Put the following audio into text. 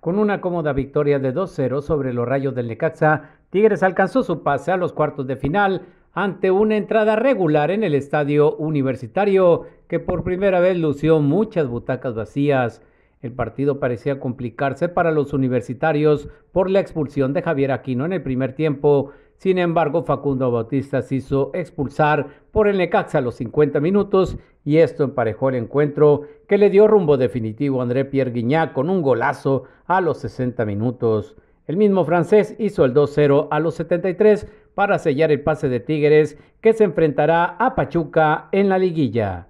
Con una cómoda victoria de 2-0 sobre los rayos del Necaxa, Tigres alcanzó su pase a los cuartos de final ante una entrada regular en el estadio universitario que por primera vez lució muchas butacas vacías. El partido parecía complicarse para los universitarios por la expulsión de Javier Aquino en el primer tiempo. Sin embargo, Facundo Bautista se hizo expulsar por el Necaxa a los 50 minutos y esto emparejó el encuentro que le dio rumbo definitivo a André Pierre Guignac con un golazo a los 60 minutos. El mismo francés hizo el 2-0 a los 73 para sellar el pase de Tigres que se enfrentará a Pachuca en la liguilla.